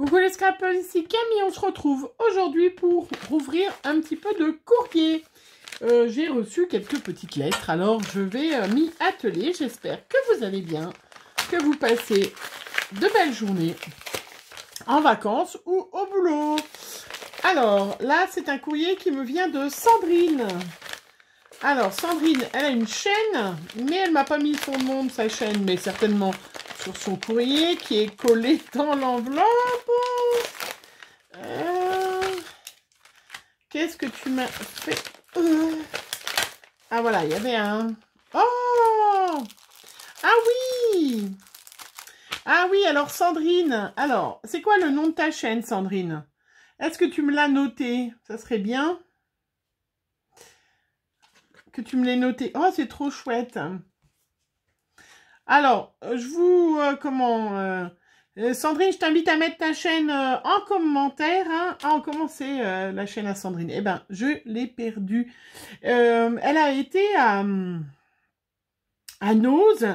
Coucou les scrappers, ici Camille, on se retrouve aujourd'hui pour rouvrir un petit peu de courrier. Euh, j'ai reçu quelques petites lettres, alors je vais euh, m'y atteler. J'espère que vous allez bien, que vous passez de belles journées en vacances ou au boulot. Alors là, c'est un courrier qui me vient de Sandrine. Alors Sandrine, elle a une chaîne, mais elle m'a pas mis son nom de sa chaîne, mais certainement sur son courrier qui est collé dans l'enveloppe. Euh, qu'est-ce que tu m'as fait euh? Ah voilà, il y avait un... Oh Ah oui Ah oui, alors Sandrine, alors, c'est quoi le nom de ta chaîne, Sandrine Est-ce que tu me l'as noté Ça serait bien que tu me l'aies noté. Oh, c'est trop chouette alors, euh, je vous... Euh, comment... Euh, Sandrine, je t'invite à mettre ta chaîne en commentaire. Ah, hein, on la chaîne à Sandrine. Eh ben, je l'ai perdue. elle a été à... à Nose,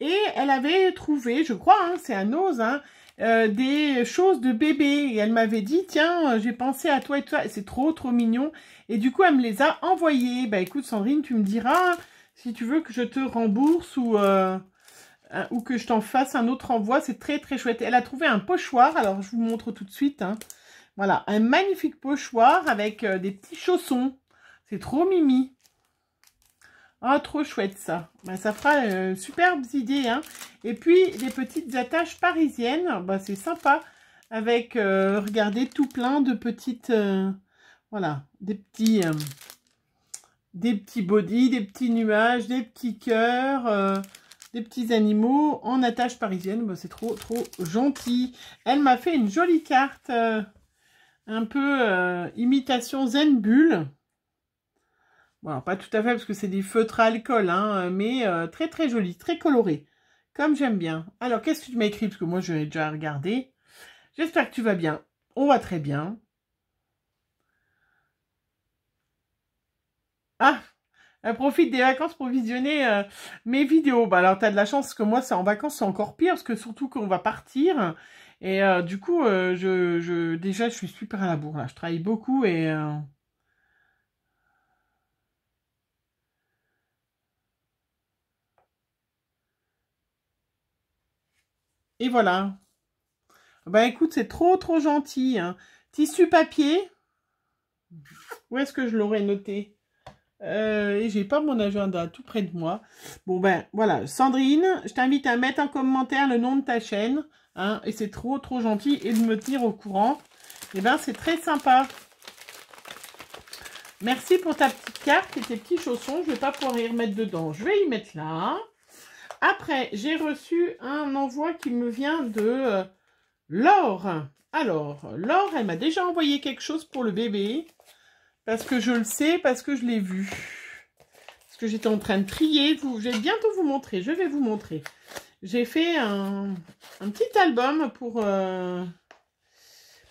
et elle avait trouvé, je crois, hein, c'est à Nose, hein, des choses de bébé. Et elle m'avait dit, tiens, j'ai pensé à toi et toi, c'est trop, trop mignon. Et du coup, elle me les a envoyées. Bah écoute, Sandrine, tu me diras si tu veux que je te rembourse ou... Hein, ou que je t'en fasse un autre envoi. C'est très, très chouette. Elle a trouvé un pochoir. Alors, je vous montre tout de suite. Hein. Voilà, un magnifique pochoir avec euh, des petits chaussons. C'est trop mimi. Ah, trop chouette ça. Bah, ça fera euh, superbes idées. Hein. Et puis, des petites attaches parisiennes. Bah, c'est sympa. Avec, euh, regardez, tout plein de petites... voilà, des petits... des petits body, des petits nuages, des petits cœurs des petits animaux en attache parisienne. Bah, c'est trop, trop gentil. Elle m'a fait une jolie carte, euh, un peu euh, imitation zen bulle. Bon, pas tout à fait parce que c'est des feutres à alcool, hein, mais euh, très très jolie. très colorée. comme j'aime bien. Alors, qu'est-ce que tu m'as écrit Parce que moi, je déjà regardé. J'espère que tu vas bien. On va très bien. Ah, elle profite des vacances pour visionner euh, mes vidéos. Bah alors, as de la chance que moi, c'est en vacances, c'est encore pire parce que surtout qu'on va partir. Et euh, du coup, euh, je, je, déjà, je suis super à la bourre là. Je travaille beaucoup et. Et voilà. Bah écoute, c'est trop trop gentil. Hein. Tissu papier. Où est-ce que je l'aurais noté euh, et j'ai pas mon agenda tout près de moi. Bon ben voilà, Sandrine, je t'invite à mettre en commentaire le nom de ta chaîne. Hein, et c'est trop trop gentil et de me tenir au courant. Et eh ben c'est très sympa. Merci pour ta petite carte et tes petits chaussons. Je vais pas pouvoir y remettre dedans. Je vais y mettre là. Hein. Après, j'ai reçu un envoi qui me vient de euh, Laure. Alors, Laure, elle m'a déjà envoyé quelque chose pour le bébé. Parce que je le sais, parce que je l'ai vu. Parce que j'étais en train de trier. je vais bientôt vous montrer. Je vais vous montrer. J'ai fait un, petit album pour, euh,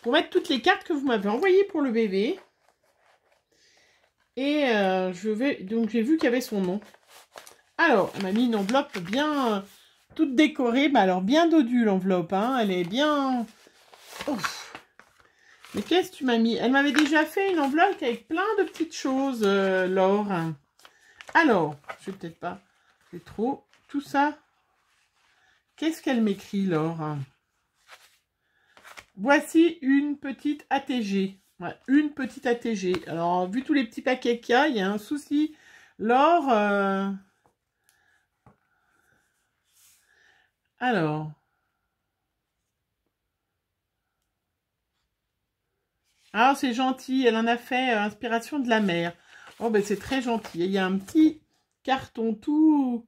pour mettre toutes les cartes que vous m'avez envoyées pour le bébé. Et euh, je vais donc j'ai vu qu'il y avait son nom. Alors, on m'a mis une enveloppe bien euh, toute décorée. alors bien dodue l'enveloppe. Hein. Elle est bien... Ouf. Mais qu'est-ce que tu m'as mis Elle m'avait déjà fait une enveloppe avec plein de petites choses, euh, Laure. Alors, je vais peut-être pas... C'est trop. Tout ça. Qu'est-ce qu'elle m'écrit, Laure Voici une petite ATG. une petite ATG. Alors, vu tous les petits paquets qu'il y a, il y a un souci. Laure... Euh, Alors, Ah, c'est gentil, elle en a fait euh, inspiration de la mer. Oh, ben c'est très gentil. il y a un petit carton tout,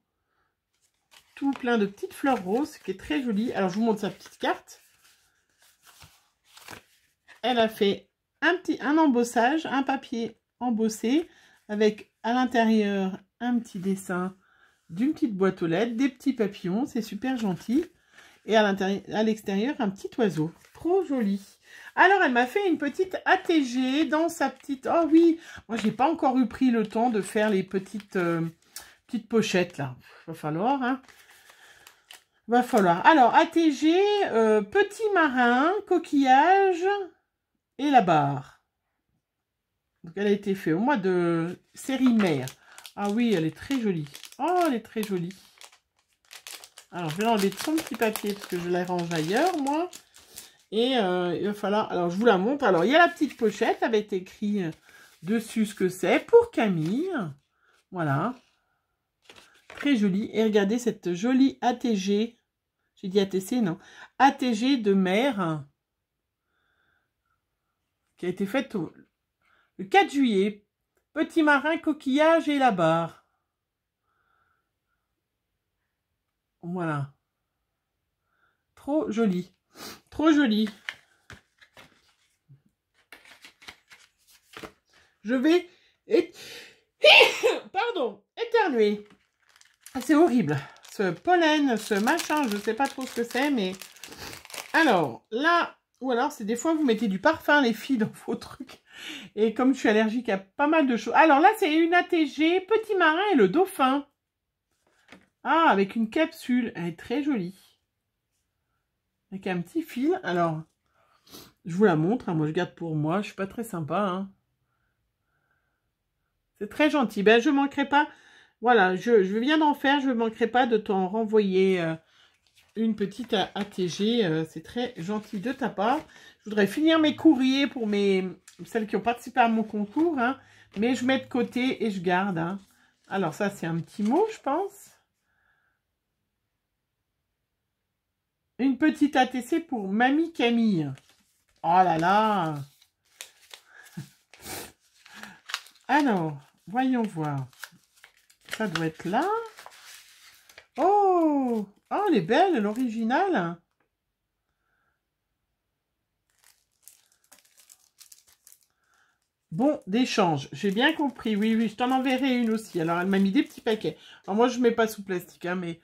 tout plein de petites fleurs roses qui est très joli. Alors, je vous montre sa petite carte. Elle a fait un petit un embossage, un papier embossé avec à l'intérieur un petit dessin d'une petite boîte aux lettres, des petits papillons, c'est super gentil. Et à l'extérieur, un petit oiseau. Trop joli. Alors, elle m'a fait une petite ATG dans sa petite... Oh oui, moi, n'ai pas encore eu pris le temps de faire les petites, euh, petites pochettes, là. Va falloir, hein. Va falloir. Alors, ATG, euh, petit marin, coquillage et la barre. Donc, elle a été faite au mois de série mère. Ah oui, elle est très jolie. Oh, elle est très jolie. Alors, je vais enlever son petit papier parce que je la range ailleurs, moi. Et euh, il va falloir... Alors, je vous la montre. Alors, il y a la petite pochette avec écrit euh, dessus ce que c'est pour Camille. Voilà. Très jolie. Et regardez cette jolie ATG. J'ai dit ATC, non. ATG de mer. Qui a été faite au... le 4 juillet. Petit marin, coquillage et la barre. Voilà. Trop joli. Trop joli. Je vais... Et... Pardon, éternuer. C'est horrible. Ce pollen, ce machin, je ne sais pas trop ce que c'est, mais... Alors, là, ou alors c'est des fois vous mettez du parfum, les filles, dans vos trucs. Et comme je suis allergique à pas mal de choses... Alors là, c'est une ATG, Petit Marin et le Dauphin. Ah, avec une capsule. Elle est très jolie avec un petit fil. Alors, je vous la montre. Hein, moi, je garde pour moi. Je suis pas très sympa. Hein. C'est très gentil. Ben, je manquerai pas. Voilà, je, viens d'en faire. Je ne manquerai pas de t'en renvoyer euh, une petite ATG. Euh, c'est très gentil de ta part. Je voudrais finir mes courriers pour mes celles qui ont participé à mon concours. Hein, mais je mets de côté et je garde. Alors, ça, c'est un petit mot, je pense. Une petite ATC pour Mamie Camille. Oh là là Alors, voyons voir. Ça doit être là. Oh Oh, elle est belle, l'original Bon d'échange, j'ai bien compris. Oui, oui, je t'en enverrai une aussi. Alors, elle m'a mis des petits paquets. Alors, moi, je ne mets pas sous plastique, hein, mais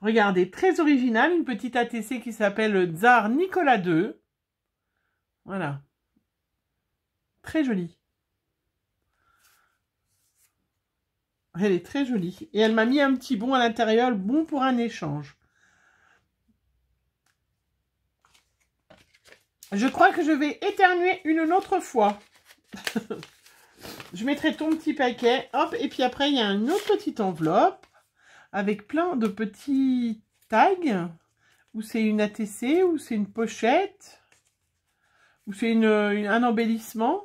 Regardez, très original, une petite ATC qui s'appelle Tsar Nicolas II. Voilà. Très jolie. Elle est très jolie. Et elle m'a mis un petit bon à l'intérieur, bon pour un échange. Je crois que je vais éternuer une autre fois. je mettrai ton petit paquet. Hop, et puis après, il y a une autre petite enveloppe avec plein de petits tags, ou c'est une ATC, ou c'est une pochette, ou c'est un embellissement.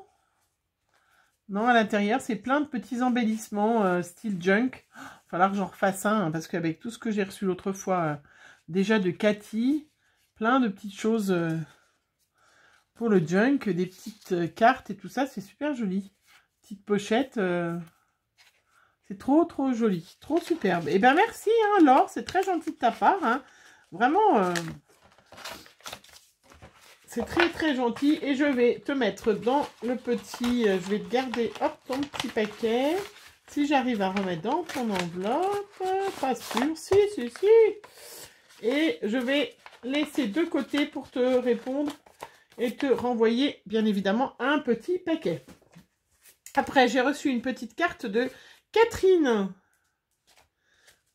Non, à l'intérieur, c'est plein de petits embellissements euh, style junk. Il va falloir que j'en refasse un, hein, parce qu'avec tout ce que j'ai reçu l'autre fois, euh, déjà de Cathy, plein de petites choses euh, pour le junk, des petites cartes et tout ça, c'est super joli. Petite pochette... C'est trop, trop joli. Trop superbe. Eh bien, merci, hein, Laure. C'est très gentil de ta part. Hein. Vraiment, euh, c'est très, très gentil. Et je vais te mettre dans le petit... Euh, je vais te garder, hop, ton petit paquet. Si j'arrive à remettre dans ton enveloppe. Pas sûr. Si, si, si. Et je vais laisser de côté pour te répondre et te renvoyer, bien évidemment, un petit paquet. Après, j'ai reçu une petite carte de Catherine.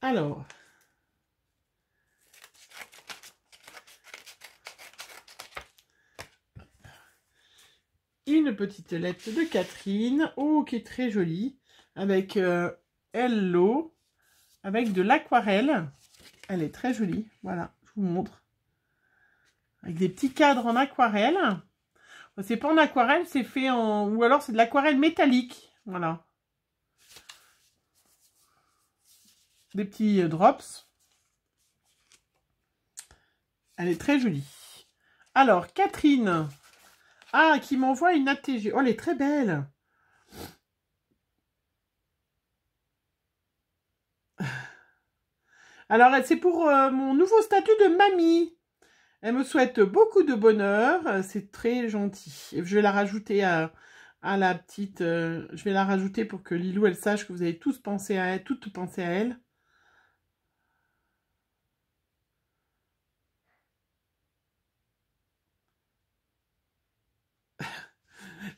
Alors. Une petite lettre de Catherine. Oh, qui est très jolie. Avec Hello. Euh, Avec de l'aquarelle. Elle est très jolie. Voilà, je vous montre. Avec des petits cadres en aquarelle. C'est pas en aquarelle, c'est fait en... Ou alors c'est de l'aquarelle métallique. Voilà. des petits euh, drops. Elle est très jolie. Alors, Catherine. Ah, qui m'envoie une ATG. Oh, elle est très belle. Alors, c'est pour euh, mon nouveau statut de mamie. Elle me souhaite beaucoup de bonheur. C'est très gentil. je vais la rajouter à, à la petite... Euh, je vais la rajouter pour que Lilou, elle sache que vous avez tous pensé à elle, toutes pensé à elle.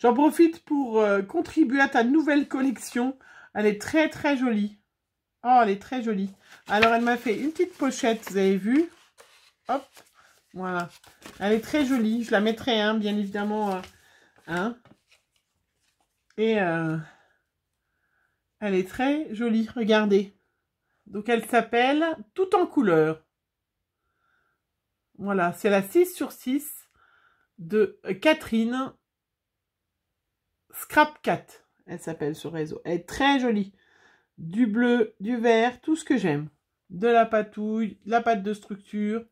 J'en profite pour euh, contribuer à ta nouvelle collection. Elle est très très jolie. Oh, elle est très jolie. Alors, elle m'a fait une petite pochette, vous avez vu. Hop, voilà. Elle est très jolie. Je la mettrai, hein, bien évidemment. Euh, hein. Et euh, elle est très jolie, regardez. Donc, elle s'appelle Tout en couleur. Voilà, c'est la 6 sur 6 de Catherine Scrapcat, elle s'appelle ce réseau. Elle est très jolie. Du bleu, du vert, tout ce que j'aime. De la patouille, de la pâte de structure.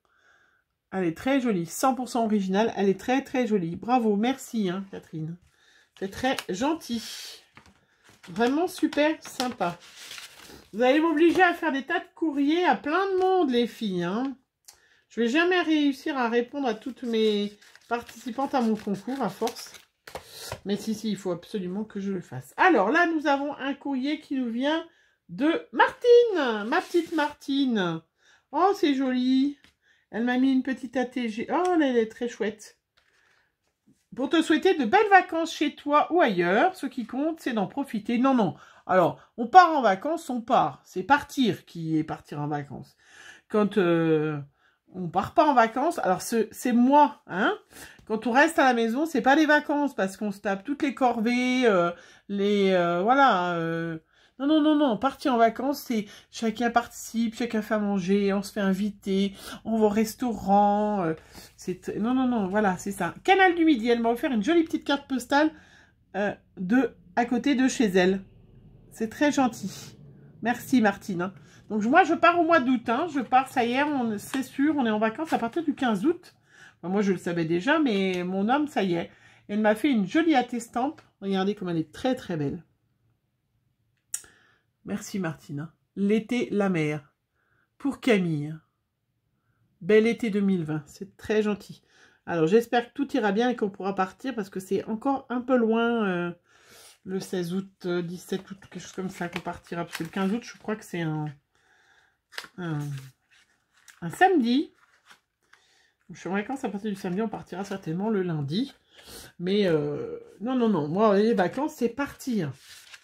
Elle est très jolie, 100% originale. Elle est très très jolie. Bravo, merci hein, Catherine. C'est très gentil. Vraiment super sympa. Vous allez m'obliger à faire des tas de courriers à plein de monde, les filles. je hein. Je vais jamais réussir à répondre à toutes mes participantes à mon concours à force. Mais si, si, il faut absolument que je le fasse. Alors là, nous avons un courrier qui nous vient de Martine, ma petite Martine. Oh, c'est joli. Elle m'a mis une petite ATG. Oh, elle est très chouette. Pour te souhaiter de belles vacances chez toi ou ailleurs, ce qui compte, c'est d'en profiter. Non, non. Alors, on part en vacances, on part. C'est partir qui est partir en vacances. Quand on euh, on part pas en vacances, alors c'est moi, hein quand on reste à la maison, c'est pas les vacances parce qu'on se tape toutes les corvées, euh, les euh, voilà. Euh. Non non non non, partir en vacances, c'est chacun participe, chacun fait manger, on se fait inviter, on va au restaurant. c'est non non non, voilà, c'est ça. Canal du Midi, elle m'a offert une jolie petite carte postale de à côté de chez elle. C'est très gentil. Merci Martine. Hein. Donc moi je pars au mois d'août, hein. je pars, ça y est, c'est sûr, on est en vacances à partir du 15 août moi, je le savais déjà, mais mon homme, ça y est. Elle m'a fait une jolie attestante. Regardez comme elle est très, très belle. Merci, Martina. L'été, la mer. Pour Camille. Bel été 2020. C'est très gentil. Alors, j'espère que tout ira bien et qu'on pourra partir parce que c'est encore un peu loin euh, le 16 août, 17 euh, août, quelque chose comme ça qu'on partira. Parce que le 15 août, je crois que c'est un samedi. Je suis en vacances à partir du samedi, on partira certainement le lundi. Mais euh, non, non, non, moi, les vacances, c'est partir.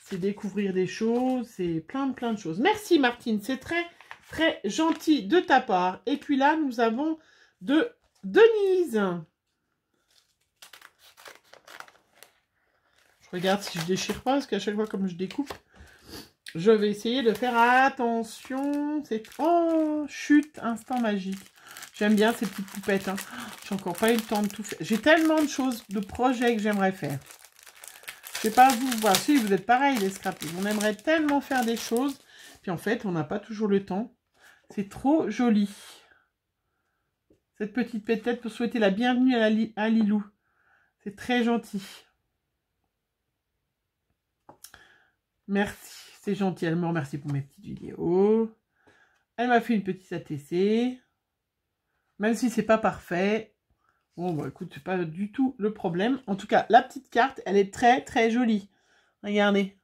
C'est découvrir des choses, c'est plein, de plein de choses. Merci Martine, c'est très, très gentil de ta part. Et puis là, nous avons de Denise. Je regarde si je déchire pas, parce qu'à chaque fois, comme je découpe, je vais essayer de faire attention. C'est... Oh, chute, instant magique. J'aime bien ces petites poupettes. Hein. J'ai encore pas eu le temps de tout faire. J'ai tellement de choses, de projets que j'aimerais faire. Je sais pas vous, voir. Bah, si vous êtes pareil les scrapés. On aimerait tellement faire des choses. Puis en fait, on n'a pas toujours le temps. C'est trop joli. Cette petite pétette pour souhaiter la bienvenue à, à Lilou. C'est très gentil. Merci. C'est gentil. Elle me remercie pour mes petites vidéos. Elle m'a fait une petite ATC. Même si c'est pas parfait. Bon, bah écoute, c'est pas du tout le problème. En tout cas, la petite carte, elle est très très jolie. Regardez.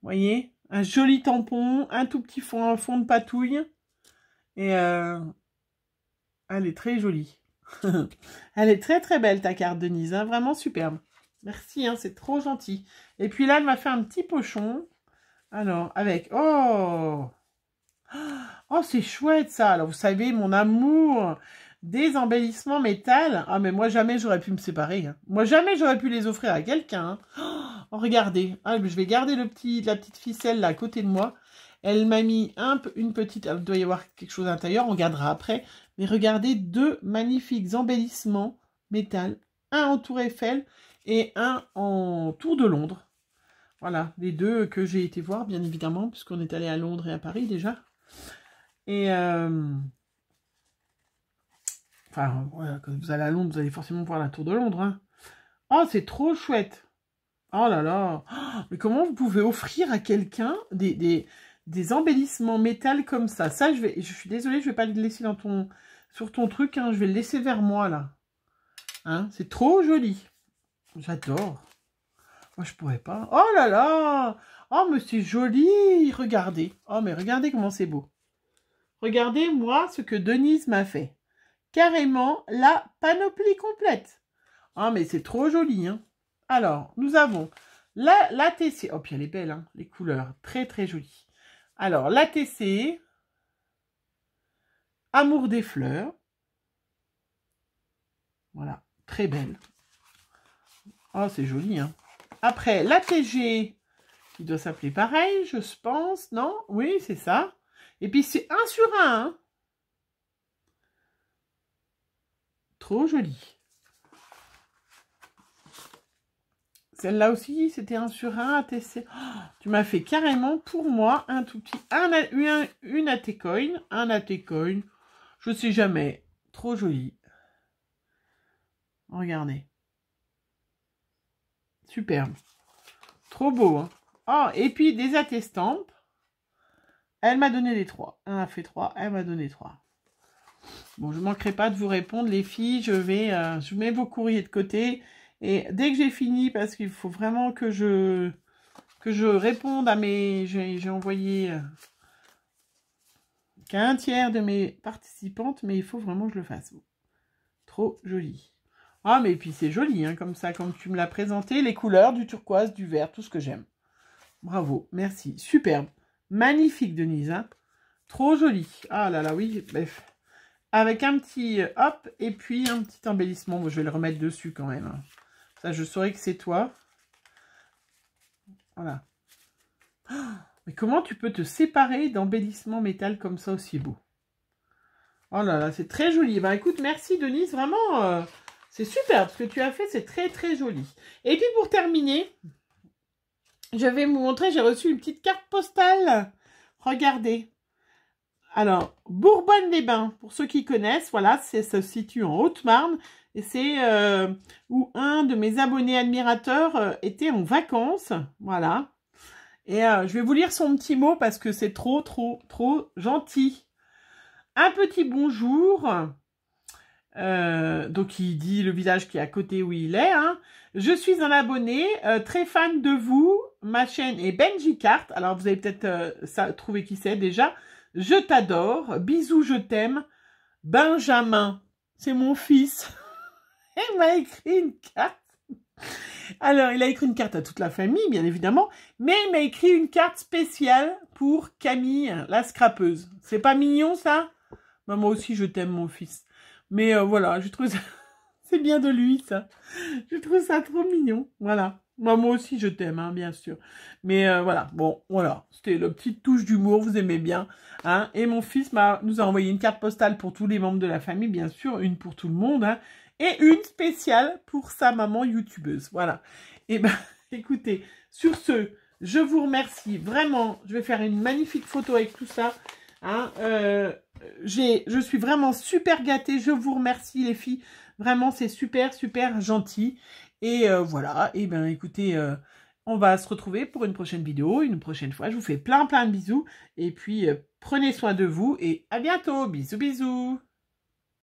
Vous Voyez Un joli tampon, un tout petit fond, un fond de patouille. Et euh, elle est très jolie. elle est très très belle ta carte, Denise. Hein, vraiment superbe. Merci, hein, c'est trop gentil. Et puis là, elle m'a fait un petit pochon. Alors, avec... Oh Oh, c'est chouette ça. Alors, vous savez, mon amour des embellissements métal. Ah, mais moi, jamais j'aurais pu me séparer. Hein. Moi, jamais j'aurais pu les offrir à quelqu'un. Hein. Oh, regardez. Ah, je vais garder le petit, la petite ficelle là à côté de moi. Elle m'a mis un, une petite... Ah, il doit y avoir quelque chose à l'intérieur, on regardera après. Mais regardez, deux magnifiques embellissements métal. Un en Tour Eiffel et un en Tour de Londres. Voilà, les deux que j'ai été voir, bien évidemment, puisqu'on est allé à Londres et à Paris déjà. Et euh, Enfin, voilà, quand vous allez à Londres, vous allez forcément voir la Tour de Londres. Hein. Oh, c'est trop chouette. Oh là là. Oh, mais comment vous pouvez offrir à quelqu'un des, des, des, embellissements métal comme ça Ça, je vais. Je suis désolée, je vais pas le laisser dans ton, sur ton truc. Hein. je vais le laisser vers moi là. Hein, c'est trop joli. J'adore. Moi, je pourrais pas. Oh là là. Oh, mais c'est joli Regardez. Oh, mais regardez comment c'est beau. Regardez, moi, ce que Denise m'a fait. Carrément la panoplie complète. Oh, mais c'est trop joli. Hein. Alors, nous avons la, la TC. Oh, puis elle est belle, hein, les couleurs. Très, très jolies. Alors, la TC. Amour des fleurs. Voilà, très belle. Oh, c'est joli, hein. Après, la TG doit s'appeler pareil, je pense, non Oui, c'est ça. Et puis c'est un sur 1. Hein. Trop joli. Celle-là aussi, c'était un sur 1 tu m'as fait carrément pour moi un tout petit. Un, une, une at Un AT-Coin. Je sais jamais. Trop joli. Regardez. Superbe. Trop beau, hein Oh, et puis des attestantes Elle m'a donné les trois. Elle a fait trois, elle m'a donné trois. Bon, je ne manquerai pas de vous répondre, les filles. Je vais, euh, je mets vos courriers de côté. Et dès que j'ai fini, parce qu'il faut vraiment que je, que je réponde à mes... J'ai envoyé euh, qu'un tiers de mes participantes, mais il faut vraiment que je le fasse. Trop joli. Ah, mais puis c'est joli, hein, comme ça, comme tu me l'as présenté. Les couleurs, du turquoise, du vert, tout ce que j'aime. Bravo, merci. Superbe. Magnifique, Denise. Hein. Trop joli. Ah là là, oui, bref. Avec un petit euh, hop et puis un petit embellissement. je vais le remettre dessus quand même. Hein. Ça, je saurais que c'est toi. Voilà. mais comment tu peux te séparer d'embellissement métal comme ça aussi beau Oh là là, c'est très joli. ben, écoute, merci Denise, vraiment, euh, c'est superbe, ce que tu as fait, c'est très très joli. Et puis pour terminer, je vais vous montrer, j'ai reçu une petite carte postale. Regardez. Alors, Bourbonne-les-Bains, pour ceux qui connaissent, voilà, ça se situe en Haute-Marne. Et c'est euh, où un de mes abonnés admirateurs euh, était en vacances. Voilà. Et euh, je vais vous lire son petit mot parce que c'est trop, trop, trop gentil. Un petit bonjour. donc, il dit le village qui est à côté où il est. Hein. Je suis un abonné, très fan de vous ma chaîne est Benji Cart. Alors, vous avez peut-être euh, trouvé qui c'est déjà. Je t'adore. Bisous, je t'aime. Benjamin, c'est mon fils. Il m'a écrit une carte. Alors, il a écrit une carte à toute la famille, bien évidemment, mais il m'a écrit une carte spéciale pour Camille, la scrapeuse. C'est pas mignon, ça bah, Moi aussi, je t'aime, mon fils. Mais euh, voilà, je trouve ça... c'est bien de lui, ça. Je trouve ça trop mignon, voilà moi bah, moi aussi, je t'aime, hein, bien sûr. Mais euh, voilà, bon, voilà. C'était la petite touche d'humour, vous aimez bien. Hein. Et mon fils m'a, nous a envoyé une carte postale pour tous les membres de la famille, bien sûr, une pour tout le monde. Hein, et une spéciale pour sa maman youtubeuse. Voilà. Et eh ben, écoutez, sur ce, je vous remercie vraiment. Je vais faire une magnifique photo avec tout ça. Hein, euh, je suis vraiment super gâtée. Je vous remercie, les filles. Vraiment, c'est super, super gentil. Et euh, voilà, et eh ben, écoutez, euh, on va se retrouver pour une prochaine vidéo, une prochaine fois. Je vous fais plein plein de bisous, et puis euh, prenez soin de vous, et à bientôt, bisous bisous